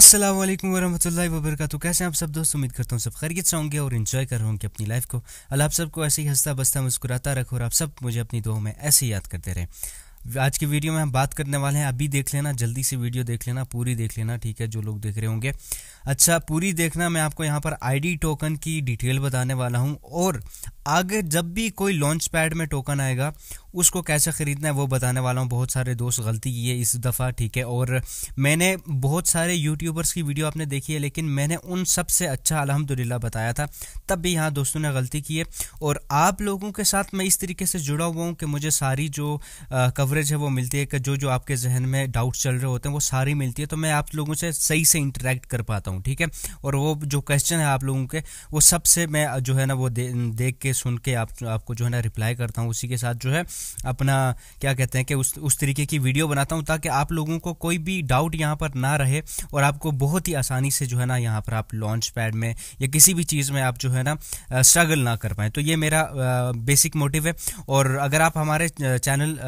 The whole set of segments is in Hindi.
असलम वरहमल वबरक कैसे हैं आप सब दोस्त उम्मीद करता हूँ सब खैरियत से होंगे और इन्जॉय कर रहे होंगे अपनी लाइफ को अल्लाह आप सबको ऐसे ही हंसता बसता मुस्कुराता रखो और आप सब मुझे अपनी दुआओं में ऐसे ही याद करते रहे आज के वीडियो में हम बात करने वाले हैं अभी देख लेना जल्दी से वीडियो देख लेना पूरी देख लेना ठीक है जो लोग देख रहे होंगे अच्छा पूरी देखना मैं आपको यहाँ पर आईडी टोकन की डिटेल बताने वाला हूँ और आगे जब भी कोई लॉन्च पैड में टोकन आएगा उसको कैसे ख़रीदना है वो बताने वाला हूँ बहुत सारे दोस्त गलती की है इस दफ़ा ठीक है और मैंने बहुत सारे यूट्यूबर्स की वीडियो आपने देखी है लेकिन मैंने उन सब से अच्छा अलहमदिल्ला बताया था तब भी यहाँ दोस्तों ने गलती की है और आप लोगों के साथ मैं इस तरीके से जुड़ा हुआ हूँ कि मुझे सारी जो कवर कवरेज है वो मिलती है कि जो जो आपके जहन में डाउट्स चल रहे होते हैं वो सारी मिलती है तो मैं आप लोगों से सही से इंटरेक्ट कर पाता हूँ ठीक है और वो जो क्वेश्चन है आप लोगों के वो सबसे मैं जो है ना वो दे, देख के सुन के आप आपको जो है ना रिप्लाई करता हूँ उसी के साथ जो है अपना क्या कहते हैं कि उस उस तरीके की वीडियो बनाता हूँ ताकि आप लोगों को कोई भी डाउट यहाँ पर ना रहे और आपको बहुत ही आसानी से जो है ना यहाँ पर आप लॉन्च पैड में या किसी भी चीज़ में आप जो है ना स्ट्रगल ना कर पाएँ तो ये मेरा बेसिक मोटिव है और अगर आप हमारे चैनल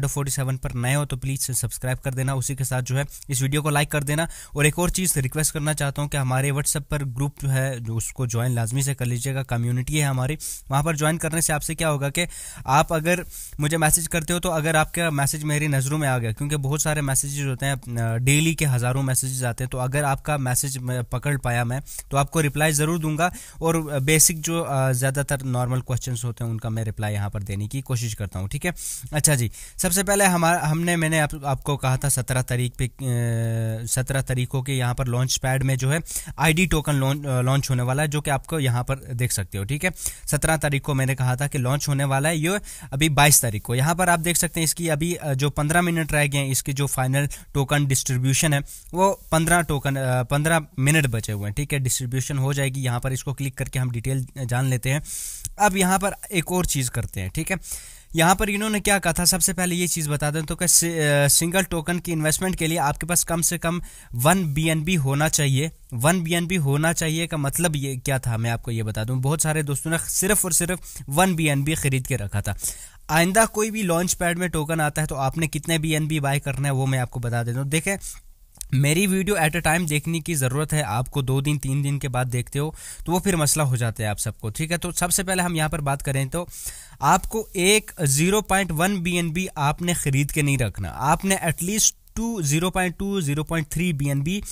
शेडो फोर्टी सेवन पर नए हो तो प्लीज़ सब्सक्राइब कर देना उसी के साथ जो है इस वीडियो को लाइक कर देना और एक और चीज़ रिक्वेस्ट करना चाहता हूँ कि हमारे व्हाट्सएप पर ग्रुप जो है जो उसको ज्वाइन लाजमी से कर लीजिएगा कम्युनिटी है हमारी वहां पर ज्वाइन करने से आपसे क्या होगा कि आप अगर मुझे मैसेज करते हो तो अगर आपका मैसेज मेरी नज़रों में आ गया क्योंकि बहुत सारे मैसेजेज होते हैं डेली के हज़ारों मैसेजेज आते हैं तो अगर आपका मैसेज पकड़ पाया मैं तो आपको रिप्लाई ज़रूर दूंगा और बेसिक जो ज़्यादातर नॉर्मल क्वेश्चन होते हैं उनका मैं रिप्लाई यहां पर देने की कोशिश करता हूँ ठीक है अच्छा जी सब सबसे पहले हमारा हमने मैंने आप, आपको कहा था सत्रह तारीख पे सत्रह तारीखों के यहाँ पर लॉन्च पैड में जो है आईडी टोकन लॉन्च होने वाला है जो कि आपको यहाँ पर देख सकते हो ठीक है सत्रह तारीख को मैंने कहा था कि लॉन्च होने वाला है ये अभी बाईस तारीख को यहाँ पर आप देख सकते हैं इसकी अभी जो पंद्रह मिनट रह गए हैं इसकी जो फाइनल टोकन डिस्ट्रीब्यूशन है वो पंद्रह टोकन पंद्रह मिनट बचे हुए हैं ठीक है डिस्ट्रीब्यूशन हो जाएगी यहाँ पर इसको क्लिक करके हम डिटेल जान लेते हैं अब यहाँ पर एक और चीज़ करते हैं ठीक है यहाँ पर इन्होंने क्या कहा था सबसे पहले ये चीज़ बता दें तो कि सिंगल टोकन की इन्वेस्टमेंट के लिए आपके पास कम से कम वन बी होना चाहिए वन बी होना चाहिए का मतलब ये क्या था मैं आपको ये बता दूँ बहुत सारे दोस्तों ने सिर्फ और सिर्फ वन बी खरीद के रखा था आइंदा कोई भी लॉन्च पैड में टोकन आता है तो आपने कितने बी बाय करना है वो मैं आपको बता देता हूँ देखें मेरी वीडियो एट अ टाइम देखने की ज़रूरत है आपको दो दिन तीन दिन के बाद देखते हो तो वो फिर मसला हो जाता है आप सबको ठीक है तो सबसे पहले हम यहाँ पर बात करें तो आपको एक 0.1 पॉइंट आपने ख़रीद के नहीं रखना आपने एटलीस्ट 0.2 जीरो पॉइंट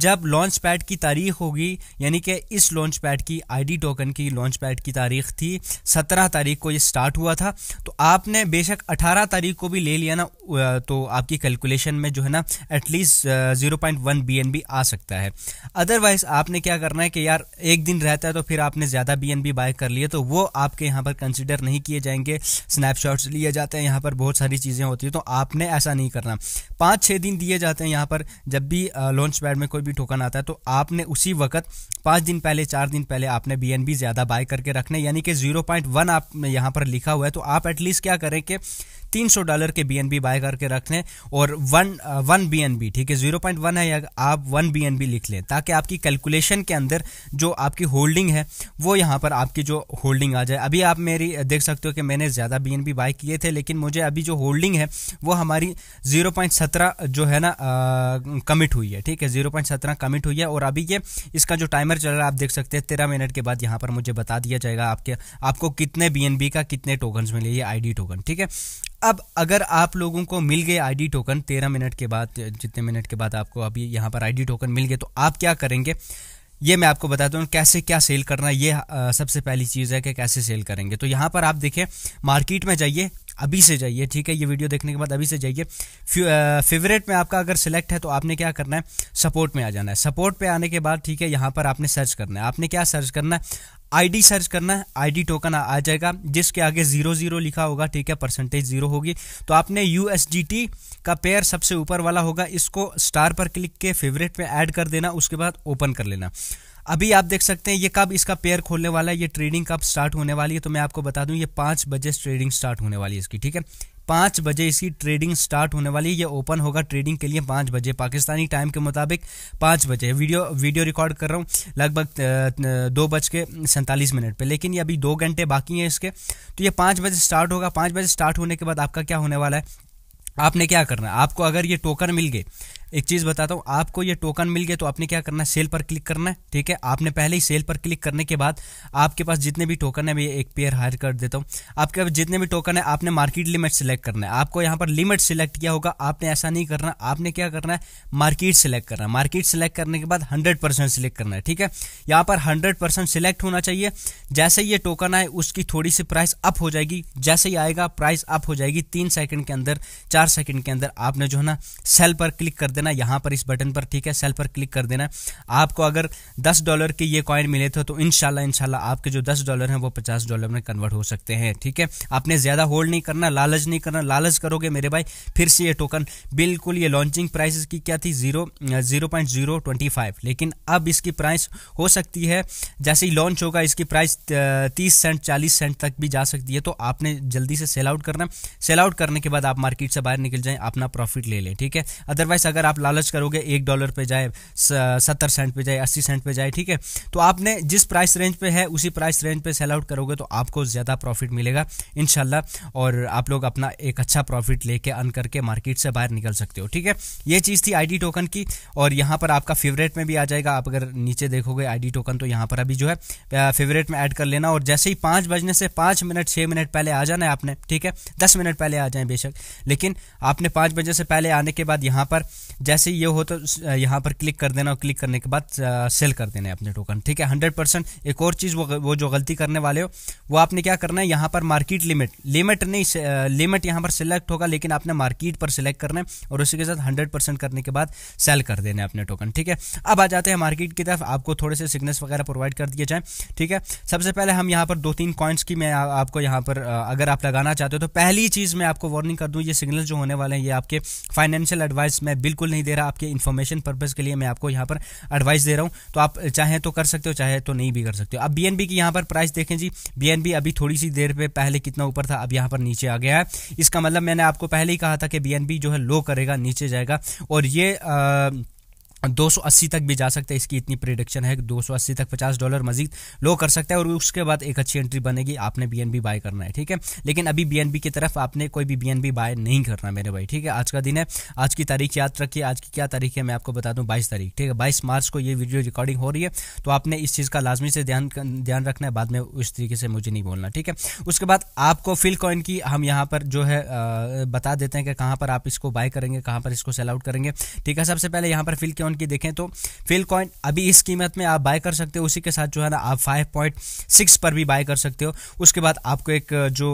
जब लॉन्च पैड की तारीख होगी यानी कि इस लॉन्च पैड की आई टोकन की लॉन्च पैड की तारीख थी सत्रह तारीख को ये स्टार्ट हुआ था तो आपने बेशक अठारह तारीख को भी ले लिया ना तो आपकी कैलकुलेशन में जो है ना at least zero point one B N B आ सकता है अदरवाइज आपने क्या करना है कि यार एक दिन रहता है तो फिर आपने ज़्यादा बी एन बी बाय कर लिए तो वो आपके यहाँ पर कंसिडर नहीं किए जाएंगे स्नैपशॉट्स लिए जाते हैं यहाँ पर बहुत सारी चीज़ें होती है तो आपने ऐसा नहीं करना पांच छह छः दिन दिए जाते हैं यहाँ पर जब भी लॉन्च पैड में कोई भी टोकन आता है तो आपने उसी वक्त पाँच दिन पहले चार दिन पहले आपने बी ज़्यादा बाय करके रखने यानी कि जीरो पॉइंट वन आप यहाँ पर लिखा हुआ है तो आप एटलीस्ट क्या करें कि 300 डॉलर के बी बाय करके रख लें और वन वन बी ठीक है जीरो पॉइंट वन है या आप वन बी लिख लें ताकि आपकी कैलकुलेशन के अंदर जो आपकी होल्डिंग है वो यहाँ पर आपकी जो होल्डिंग आ जाए अभी आप मेरी देख सकते हो कि मैंने ज़्यादा बी बाय किए थे लेकिन मुझे अभी जो होल्डिंग है वो हमारी जीरो पॉइंट सत्रह जो है ना कमिट हुई है ठीक है जीरो पॉइंट सत्रह कमिट हुई है और अभी ये इसका जो टाइमर चल रहा है आप देख सकते हैं तेरह मिनट के बाद यहाँ पर मुझे बता दिया जाएगा आपके आपको कितने बी का कितने टोकन मिले ये आई टोकन ठीक है अब अगर आप लोगों को मिल गए आईडी टोकन तेरह मिनट के बाद जितने मिनट के बाद आपको अभी यहाँ पर आईडी टोकन मिल गए तो आप क्या करेंगे ये मैं आपको बताता हूँ कैसे क्या सेल करना ये आ, सबसे पहली चीज़ है कि कैसे सेल करेंगे तो यहाँ पर आप देखें मार्केट में जाइए अभी से जाइए ठीक है ये वीडियो देखने के बाद अभी से जाइए फेवरेट में आपका अगर सिलेक्ट है तो आपने क्या करना है सपोर्ट में आ जाना है सपोर्ट पे आने के बाद ठीक है यहाँ पर आपने सर्च करना है आपने क्या सर्च करना है आईडी सर्च करना है आईडी टोकन आ जाएगा जिसके आगे जीरो जीरो लिखा होगा ठीक है परसेंटेज जीरो होगी तो आपने यूएसडीटी का पेयर सबसे ऊपर वाला होगा इसको स्टार पर क्लिक के फेवरेट पे ऐड कर देना उसके बाद ओपन कर लेना अभी आप देख सकते हैं ये कब इसका पेयर खोलने वाला है ये ट्रेडिंग कब स्टार्ट होने वाली है तो मैं आपको बता दूं ये पाँच बजे ट्रेडिंग स्टार्ट होने वाली है इसकी ठीक है पाँच बजे इसकी ट्रेडिंग स्टार्ट होने वाली है ये ओपन होगा ट्रेडिंग के लिए पाँच बजे पाकिस्तानी टाइम के मुताबिक पाँच बजे वीडियो वीडियो रिकॉर्ड कर रहा हूँ लगभग दो बज के सैंतालीस मिनट पे लेकिन ये अभी दो घंटे बाकी हैं इसके तो ये पाँच बजे स्टार्ट होगा पाँच बजे स्टार्ट होने के बाद आपका क्या होने वाला है आपने क्या करना है आपको अगर ये टोकन मिल गए एक चीज़ बताता हूँ आपको ये टोकन मिल गया तो आपने क्या करना है सेल पर क्लिक करना है ठीक है आपने पहले ही सेल पर क्लिक करने के बाद आपके पास जितने भी टोकन है मैं एक पेयर हायर कर देता हूँ आपके पास जितने भी टोकन है आपने मार्केट लिमिट सिलेक्ट करना है आपको यहाँ पर लिमिट सिलेक्ट किया होगा आपने ऐसा नहीं करना आपने क्या करना है मार्केट सिलेक्ट करना है मार्केट सिलेक्ट करने के बाद हंड्रेड परसेंट सिलेक्ट करना है ठीक है यहाँ पर हंड्रेड परसेंट सिलेक्ट होना चाहिए जैसे ये टोकन आए उसकी थोड़ी सी प्राइस अप हो जाएगी जैसे ही आएगा प्राइस अप हो जाएगी तीन सेकंड के अंदर चार सेकंड के अंदर आपने जो है ना सेल पर क्लिक कर देना यहाँ पर इस बटन पर ठीक है सेल पर क्लिक कर देना आपको अगर दस डॉलर के ये कॉइन मिले थे तो इनशाला इनशाला आपके जो दस डॉलर हैं वो पचास डॉलर में कन्वर्ट हो सकते हैं ठीक है आपने ज़्यादा होल्ड नहीं करना लालच नहीं करना लालच करोगे मेरे भाई फिर से ये टोकन बिल्कुल ये लॉन्चिंग प्राइस की क्या थी zero zero point zero twenty five लेकिन अब इसकी प्राइस हो सकती है जैसे ही लॉन्च होगा इसकी प्राइस तीस सेंट चालीस सेंट तक भी जा सकती है तो आपने जल्दी से सेल आउट करना सेल आउट करने के बाद आप मार्केट से बाहर निकल जाएं अपना प्रॉफिट ले लें ठीक है अदरवाइज अगर आप लालच करोगे एक डॉलर पे जाए सत्तर सेंट पे जाए अस्सी सेंट पे जाए ठीक है तो आपने जिस प्राइस रेंज पे है उसी प्राइस रेंज पे सेल आउट करोगे तो आपको ज़्यादा प्रॉफिट मिलेगा इन और आप लोग अपना एक अच्छा प्रॉफिट लेके अन करके मार्केट से बाहर निकल सकते हो ठीक है ये चीज़ थी आई टोकन की और यहाँ पर आपका फेवरेट में भी आ जाएगा आप अगर नीचे देखोगे आई टोकन तो यहाँ पर अभी जो है फेवरेट में ऐड कर लेना और जैसे ही पाँच बजने से पाँच मिनट छः मिनट पहले आ जाना है आपने ठीक है दस मिनट पहले आ जाए बेशक लेकिन आपने पाँच बजे से पहले आने के बाद यहाँ पर जैसे ये हो तो यहाँ पर क्लिक कर देना और क्लिक करने के बाद सेल कर देना है अपने टोकन ठीक है हंड्रेड परसेंट एक और चीज़ वो वो जो गलती करने वाले हो वो आपने क्या करना है यहाँ पर मार्केट लिमिट लिमिट नहीं लिमिट यहाँ पर सिलेक्ट होगा लेकिन आपने मार्केट पर सिलेक्ट करना है और उसी के साथ हंड्रेड परसेंट करने के बाद सेल कर देना है अपने टोकन ठीक है अब आ जाते हैं मार्केट की तरफ आपको थोड़े से सिग्नल्स वगैरह प्रोवाइड कर दिए जाए ठीक है सबसे पहले हम यहाँ पर दो तीन कॉइन्स की मैं आपको यहाँ पर अगर आप लगाना चाहते हो तो पहली चीज़ मैं आपको वार्निंग कर दूँ ये सिग्नल जो होने वाले हैं ये आपके फाइनेंशियल एडवाइस में बिल्कुल बिल्कुल नहीं दे रहा आपके इन्फॉर्मेशन पर्पज़ के लिए मैं आपको यहाँ पर एडवाइस दे रहा हूँ तो आप चाहें तो कर सकते हो चाहे तो नहीं भी कर सकते हो अब बी की यहाँ पर प्राइस देखें जी बी अभी थोड़ी सी देर पर पहले कितना ऊपर था अब यहाँ पर नीचे आ गया है इसका मतलब मैंने आपको पहले ही कहा था कि बी जो है लो करेगा नीचे जाएगा और ये आ, 280 तक भी जा सकता है इसकी इतनी प्रिडिक्शन है 280 तक 50 डॉलर मजीद लो कर सकता है और उसके बाद एक अच्छी एंट्री बनेगी आपने बीएनबी बाय करना है ठीक है लेकिन अभी बीएनबी की तरफ आपने कोई भी बीएनबी बाय नहीं करना मेरे भाई ठीक है आज का दिन है आज की तारीख याद रखिए आज की क्या तारीख है मैं आपको बता दूँ बाईस तारीख ठीक है बाईस मार्च को ये वीडियो रिकॉर्डिंग हो रही है तो आपने इस चीज़ का लाजमी से ध्यान ध्यान रखना है बाद में उस तरीके से मुझे नहीं बोलना ठीक है उसके बाद आपको फिल कॉइन की हम यहाँ पर जो है बता देते हैं कि कहाँ पर आप इसको बाय करेंगे कहाँ पर इसको सेल आउट करेंगे ठीक है सबसे पहले यहाँ पर फिल कॉइन की देखें तो फिल कॉइन अभी इस कीमत में आप बाय कर सकते हो उसी के साथ जो है ना आप फाइव पॉइंट सिक्स पर भी बाय कर सकते हो उसके बाद आपको एक जो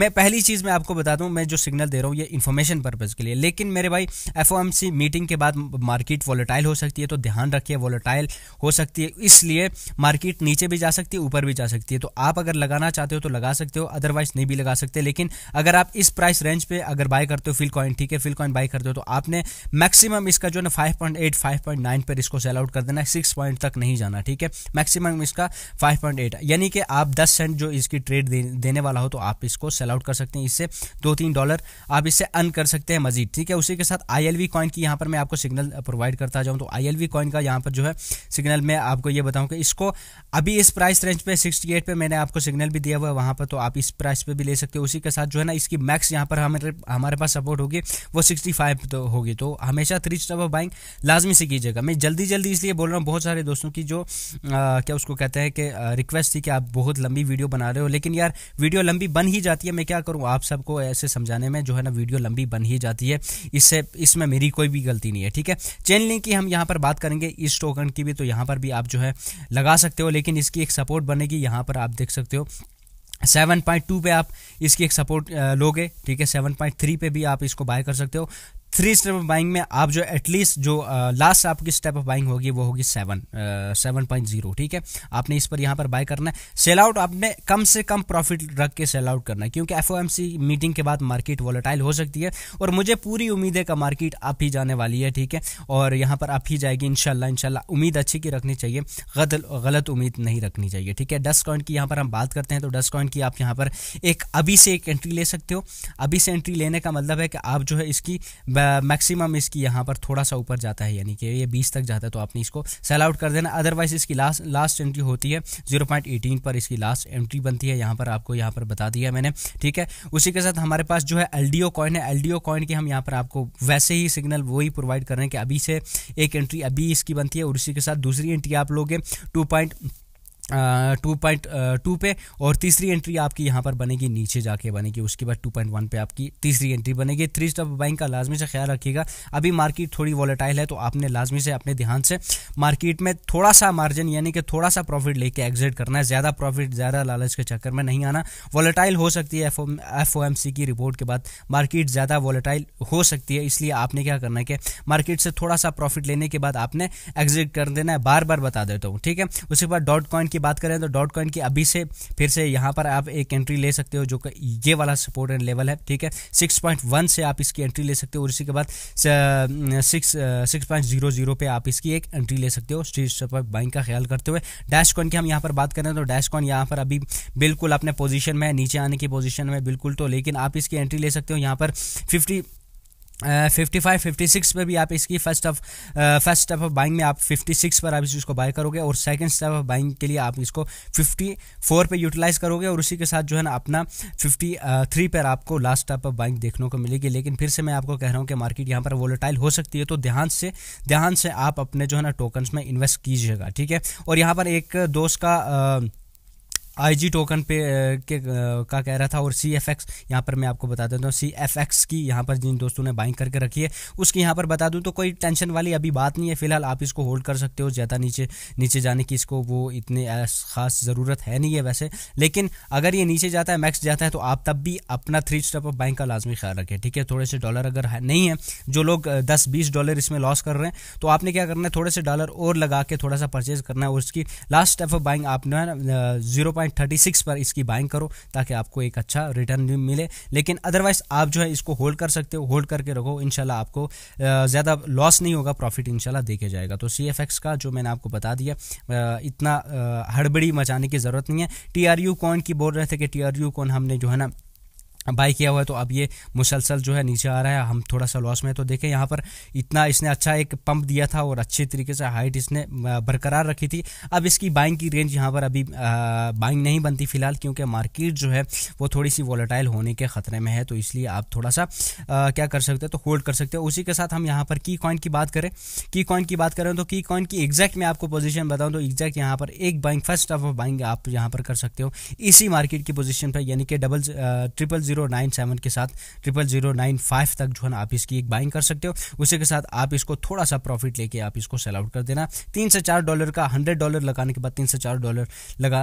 मैं पहली चीज़ मैं आपको बता दूँ मैं जो सिग्नल दे रहा हूँ ये इन्फॉर्मेशन पर्पज़ के लिए लेकिन मेरे भाई एफ मीटिंग के बाद मार्केट वॉलेटाइल हो सकती है तो ध्यान रखिए वॉलेटाइल हो सकती है इसलिए मार्केट नीचे भी जा सकती है ऊपर भी जा सकती है तो आप अगर लगाना चाहते हो तो लगा सकते हो अदरवाइज नहीं भी लगा सकते लेकिन अगर आप इस प्राइस रेंज पे अगर बाय करते हो फिल कॉइन ठीक है फिल कॉइन बाय करते हो तो आपने मैक्सिमम इसका जो है ना फाइव पॉइंट एट फाइव 5.9 पर इसको सेल आउट कर देना है सिक्स पॉइंट तक नहीं जाना ठीक है मैक्सिमम इसका 5.8 यानी कि आप 10 सेंट जो इसकी ट्रेड दे, देने वाला हो तो आप इसको सेल आउट कर सकते हैं इससे दो तीन डॉलर आप इससे अर्न कर सकते हैं मजीद ठीक है उसी के साथ आई एल कॉइन की यहाँ पर मैं आपको सिग्नल प्रोवाइड uh, करता जाऊँ तो आई एल कॉइन का यहाँ पर जो है सिग्नल मैं आपको ये बताऊँ कि इसको अभी इस प्राइस रेंज पे 68 पे मैंने आपको सिग्नल भी दिया हुआ है वहाँ पर तो आप इस प्राइस पर भी ले सकते हो उसी के साथ जो है ना इसकी मैक्स यहाँ पर हमारे हमारे पास सपोर्ट होगी वो 65 तो होगी तो हमेशा थ्री स्टॉप ऑफ बाइंग लाजमी से कीजिएगा मैं जल्दी जल्दी इसलिए बोल रहा हूँ बहुत सारे दोस्तों की जो आ, क्या उसको कहते हैं कि रिक्वेस्ट थी कि आप बहुत लंबी वीडियो बना रहे हो लेकिन यार वीडियो लंबी बन ही जाती है मैं क्या करूँ आप सबको ऐसे समझाने में जो है ना वीडियो लंबी बन ही जाती है इससे इसमें मेरी कोई भी गलती नहीं है ठीक है चेन लिंक की हम यहाँ पर बात करेंगे इस टोकन की भी तो यहाँ पर भी आप जो है लगा सकते हो लेकिन इसकी एक सपोर्ट बनेगी यहाँ पर आप देख सकते हो सेवन पॉइंट टू पे आप इसकी एक सपोर्ट लोगे ठीक है सेवन पॉइंट थ्री पे भी आप इसको बाय कर सकते हो थ्री स्टेप ऑफ बाइंग में आप जो एटलीस्ट जो लास्ट uh, आपकी स्टेप ऑफ बाइंग होगी वो होगी सेवन सेवन पॉइंट जीरो ठीक है आपने इस पर यहाँ पर बाय करना है सेल आउट आपने कम से कम प्रॉफिट रख के सेल आउट करना है क्योंकि एफ मीटिंग के बाद मार्केट वॉलेटाइल हो सकती है और मुझे पूरी उम्मीद है का मार्केट आप ही जाने वाली है ठीक है और यहाँ पर आप ही जाएगी इनशाला इनशाला उम्मीद अच्छी की रखनी चाहिए गलत गलत उम्मीद नहीं रखनी चाहिए ठीक है डस्ट कॉइन की यहाँ पर हम बात करते हैं तो डस्ट कॉइन की आप यहाँ पर एक अभी से एक एंट्री ले सकते हो अभी से एंट्री लेने का मतलब है कि आप जो है इसकी मैक्सिमम इसकी यहाँ पर थोड़ा सा ऊपर जाता है यानी कि ये बीस तक जाता है तो आपने इसको सेल आउट कर देना अदरवाइज इसकी लास्ट लास्ट एंट्री होती है जीरो पॉइंट एटीन पर इसकी लास्ट एंट्री बनती है यहाँ पर आपको यहाँ पर बता दिया मैंने ठीक है उसी के साथ हमारे पास जो है एल डी कॉइन है एल डी कॉइन की हम यहाँ पर आपको वैसे ही सिग्नल वही प्रोवाइड कर रहे हैं कि अभी से एक एंट्री अभी इसकी बनती है और उसी के साथ दूसरी एंट्री आप लोगे two point two point two पे और तीसरी एंट्री आपकी यहाँ पर बनेगी नीचे जाके बनेगी उसके बाद टू पॉइंट वन पे आपकी तीसरी एंट्री बनेगी थ्री स्टॉप बाइंग का लाजमी से ख्याल रखिएगा अभी मार्केट थोड़ी वॉलेटाइल है तो आपने लाजमी से अपने ध्यान से मार्केट में थोड़ा सा मार्जिन यानी कि थोड़ा सा प्रॉफिट लेके एग्जिट करना है ज़्यादा प्रॉफिट ज़्यादा लालच के चक्कर में नहीं आना वॉलेटाइल हो सकती है एफ ओ एम सी की रिपोर्ट के बाद मार्केट ज़्यादा वॉलेटाइल हो सकती है इसलिए आपने क्या करना है कि मार्केट से थोड़ा सा प्रॉफिट लेने के बाद आपने एग्जिट कर देना है बार बार बता देता हूँ ठीक है उसके बाद डॉट कॉइन की की बात करें तो डॉट कॉइन की अभी से फिर से यहाँ पर आप एक एंट्री ले सकते हो जो ये वाला सपोर्ट एंड लेवल है ठीक है सिक्स पॉइंट वन से आप इसकी एंट्री ले सकते हो और इसी के बाद सिक्स पॉइंट जीरो जीरो पे आप इसकी एक एंट्री ले सकते हो स्ट्रीट पर बाइंग का ख्याल करते हुए डैश कॉइन की हम यहाँ पर बात करें तो डैश कॉइन यहाँ पर अभी बिल्कुल अपने पोजिशन में नीचे आने की पोजिशन में बिल्कुल तो लेकिन आप इसकी एंट्री ले सकते हो यहाँ पर fifty fifty five fifty six पर भी आप इसकी first of first step of buying में आप फिफ्टी सिक्स पर आप इसको बाय करोगे और सेकंड स्टेप ऑफ बाइंग के लिए आप इसको फिफ्टी फोर पर यूटिलाइज करोगे और उसी के साथ जो है ना अपना फिफ्टी थ्री पर आपको लास्ट स्टेप ऑफ बाइंग देखने को मिलेगी लेकिन फिर से मैं आपको कह रहा हूँ कि मार्केट यहाँ पर वोलेटाइल हो सकती है तो ध्यान से ध्यान से आप अपने जो है ना टोकन्स में इन्वेस्ट कीजिएगा ठीक है और यहाँ पर एक दोस्त का आ, uh, आईजी टोकन पे के का कह रहा था और सी एफ एक्स यहाँ पर मैं आपको बता देता हूँ सी एफ एक्स की यहाँ पर जिन दोस्तों ने बाइंग करके रखी है उसकी यहाँ पर बता दूँ तो कोई टेंशन वाली अभी बात नहीं है फिलहाल आप इसको होल्ड कर सकते हो ज़्यादा नीचे नीचे जाने की इसको वो इतने खास ज़रूरत है नहीं है वैसे लेकिन अगर ये नीचे जाता है मैक्स जाता है तो आप तब भी अपना थ्री स्टेप ऑफ बाइंग का लाजमी ख्याल रखें ठीक है थोड़े से डॉलर अगर नहीं है जो लोग दस बीस डॉलर इसमें लॉस कर रहे हैं तो आपने क्या करना है थोड़े से डॉलर और लगा के थोड़ा सा परचेज करना है और उसकी लास्ट स्टेप ऑफ बाइंग आपने zero point point thirty six पर इसकी बाइंग करो ताकि आपको एक अच्छा रिटर्न मिले लेकिन अदरवाइज आप जो है इसको होल्ड कर सकते हो होल्ड करके रखो इनशाला आपको ज़्यादा लॉस नहीं होगा प्रॉफिट इनशाला देखे जाएगा तो सी एफ एक्स का जो मैंने आपको बता दिया इतना हड़बड़ी मचाने की ज़रूरत नहीं है टी आर यू कौन की बोल रहे थे कि टी आर यू कौन हमने जो है ना बाई किया हुआ है तो अब ये मुसलसल जो है नीचे आ रहा है हम थोड़ा सा लॉस में है तो देखें यहाँ पर इतना इसने अच्छा एक पंप दिया था और अच्छे तरीके से हाइट इसने बरकरार रखी थी अब इसकी बाइंग की रेंज यहाँ पर अभी बाइंग नहीं बनती फिलहाल क्योंकि मार्केट जो है वो थोड़ी सी वॉलेटाइल होने के ख़तरे में है तो इसलिए आप थोड़ा सा आ, क्या कर सकते हो तो होल्ड कर सकते हो उसी के साथ हम यहाँ पर की कॉइन की बात करें की कॉइन की बात करें तो की कॉइन की एग्जैक्ट मैं आपको पोजिशन बताऊँ तो एग्जैक्ट यहाँ पर एक बाइंग फर्स्ट ऑफ बाइंग आप यहाँ पर कर सकते हो इसी मार्केट की पोजिशन पर यानी कि double triple zero nine seven के साथ ट्रिपल जीरो नाइन फाइव तक जो है आप इसकी एक बाइंग कर सकते हो उसी के साथ आप इसको थोड़ा सा प्रॉफिट लेके आप इसको सेल आउट कर देना तीन से चार डॉलर का हंड्रेड डॉलर लगाने के बाद तीन से चार डॉलर लगा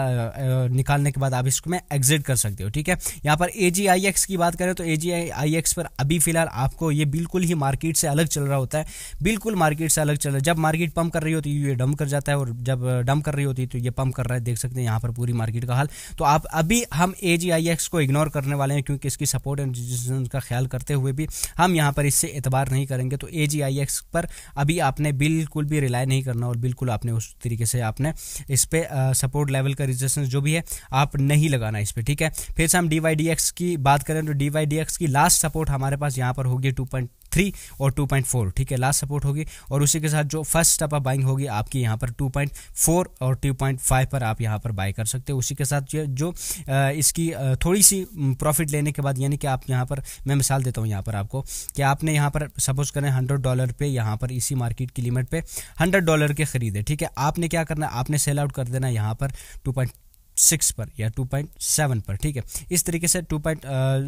निकालने के बाद आप में एग्जिट कर सकते हो ठीक है यहाँ पर ए की बात करें तो ए पर अभी फिलहाल आपको ये बिल्कुल ही मार्केट से अलग चल रहा होता है बिल्कुल मार्केट से अलग चल रहा है जब मार्केट पंप कर रही होती है ये डम कर जाता है और जब डम कर रही होती है तो ये पम्प कर रहा है देख सकते हैं यहाँ पर पूरी मार्केट का हाल तो आप अभी हम ए को इग्नोर करने वाले हैं क्योंकि जिन किसकी सपोर्ट एंड का ख्याल करते हुए भी हम यहाँ पर इससे एतबार नहीं करेंगे तो ए पर अभी आपने बिल्कुल भी रिलाई नहीं करना और बिल्कुल आपने उस तरीके से आपने इस पर सपोर्ट लेवल का रिजिस्टेंस जो भी है आप नहीं लगाना इस पर ठीक है फिर से हम डी की बात करें तो डी की लास्ट सपोर्ट हमारे पास यहाँ पर होगी टू थ्री और टू पॉइंट फोर ठीक है लास्ट सपोर्ट होगी और उसी के साथ जो फर्स्ट स्टेप आप बाइंग होगी आपकी यहाँ पर टू पॉइंट फोर और टू पॉइंट फाइव पर आप यहाँ पर बाई कर सकते हो उसी के साथ जो इसकी थोड़ी सी प्रॉफिट लेने के बाद यानी कि आप यहाँ पर मैं मिसाल देता हूँ यहाँ पर आपको कि आपने यहाँ पर सपोज करें हंड्रेड डॉलर पर यहाँ पर इसी मार्केट की लिमिट पर हंड्रेड डॉलर के खरीदे ठीक है आपने क्या करना है आपने सेल आउट कर देना यहाँ पर टू पॉइंट सिक्स पर या टू पॉइंट सेवन पर ठीक है इस तरीके से टू पॉइंट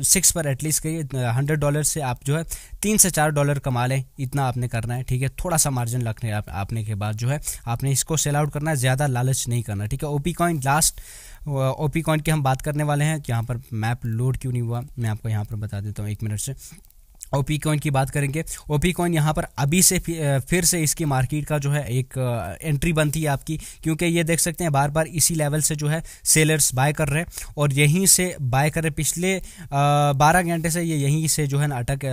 सिक्स पर एटलीस्ट कहिए हंड्रेड डॉलर से आप जो है तीन से चार डॉलर कमा लें इतना आपने करना है ठीक है थोड़ा सा मार्जिन रखने आप, आपने के बाद जो है आपने इसको सेल आउट करना है ज़्यादा लालच नहीं करना ठीक है OP coin last OP coin की हम बात करने वाले हैं यहाँ पर मैप लोड क्यों नहीं हुआ मैं आपको यहाँ पर बता देता हूँ एक मिनट से ओपी कॉइन की बात करेंगे ओपी कॉइन यहाँ पर अभी से फिर से इसकी मार्केट का जो है एक एंट्री बनती है आपकी क्योंकि ये देख सकते हैं बार बार इसी लेवल से जो है सेलर्स बाय कर रहे हैं और यहीं से बाय कर रहे पिछले बारह घंटे से ये यहीं से जो है ना अटक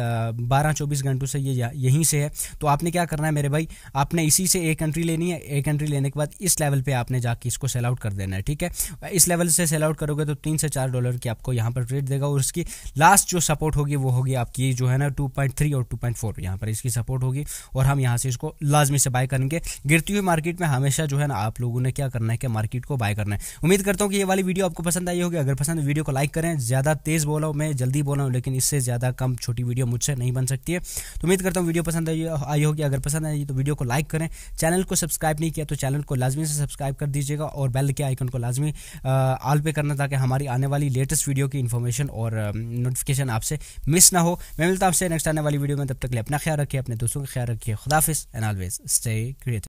बारह चौबीस घंटों से ये यहीं से है तो आपने क्या करना है मेरे भाई आपने इसी से एक एंट्री लेनी है एक एंट्री लेने के बाद इस लेवल पर आपने जाके इसको सेल आउट कर देना है ठीक है इस लेवल से सेल आउट करोगे तो तीन से चार डॉलर की आपको यहाँ पर ट्रेड देगा और उसकी लास्ट जो सपोर्ट होगी वो होगी आपकी जो है ना है टू पॉइंट थ्री और टू पॉइंट फोर यहाँ पर इसकी सपोर्ट होगी और हम यहाँ से इसको लाजमी से बाय करेंगे गिरती हुई मार्केट में हमेशा जो है ना आप लोगों ने क्या करना है कि मार्केट को बाय करना है उम्मीद करता हूँ कि ये वाली वीडियो आपको पसंद आई होगी अगर पसंद वीडियो को लाइक करें ज़्यादा तेज़ बोला हूँ मैं जल्दी बोला हूँ लेकिन इससे ज़्यादा कम छोटी वीडियो मुझसे नहीं बन सकती है तो उम्मीद करता हूँ वीडियो पसंद आई होगी अगर पसंद आई तो वीडियो को लाइक करें चैनल को सब्सक्राइब नहीं किया तो चैनल को लाजमी से सब्सक्राइब कर दीजिएगा और बेल के आइकन को लाजमी ऑल पे करना ताकि हमारी आने वाली लेटेस्ट वीडियो की इन्फॉर्मेशन और नोटिफिकेशन आपसे मिस ना हो मैं मिलता हूँ आपसे नेक्स्ट आने वाली वीडियो में तब तक ले अपना ख्याल रखिए अपने दोस्तों का ख्याल रखिए खुदाफिस एंड ऑलवेज स्टे क्रिएटिव